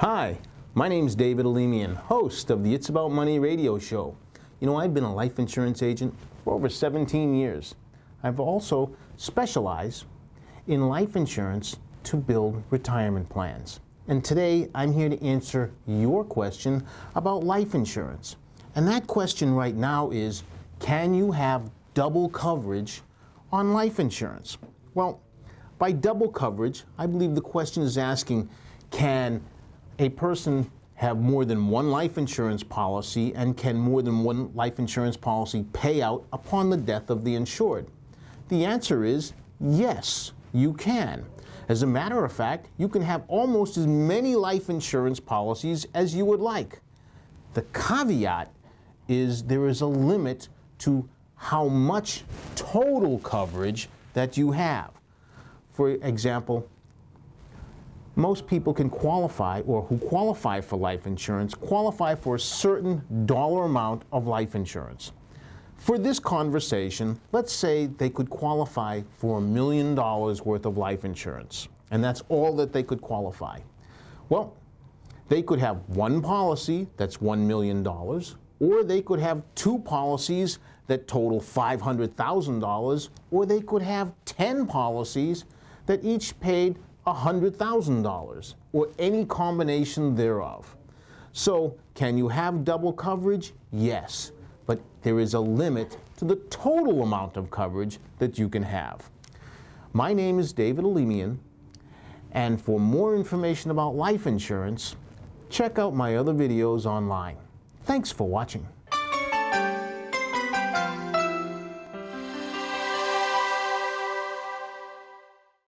Hi, my name is David Alemian, host of the It's About Money radio show. You know, I've been a life insurance agent for over 17 years. I've also specialized in life insurance to build retirement plans. And today I'm here to answer your question about life insurance. And that question right now is can you have double coverage on life insurance? Well, by double coverage, I believe the question is asking can a person have more than one life insurance policy and can more than one life insurance policy pay out upon the death of the insured? The answer is yes, you can. As a matter of fact, you can have almost as many life insurance policies as you would like. The caveat is there is a limit to how much total coverage that you have. For example, most people can qualify, or who qualify for life insurance, qualify for a certain dollar amount of life insurance. For this conversation, let's say they could qualify for a million dollars worth of life insurance, and that's all that they could qualify. Well, they could have one policy that's $1 million, or they could have two policies that total $500,000, or they could have 10 policies that each paid $100,000 or any combination thereof. So, can you have double coverage? Yes, but there is a limit to the total amount of coverage that you can have. My name is David Alemian, and for more information about life insurance, check out my other videos online. Thanks for watching.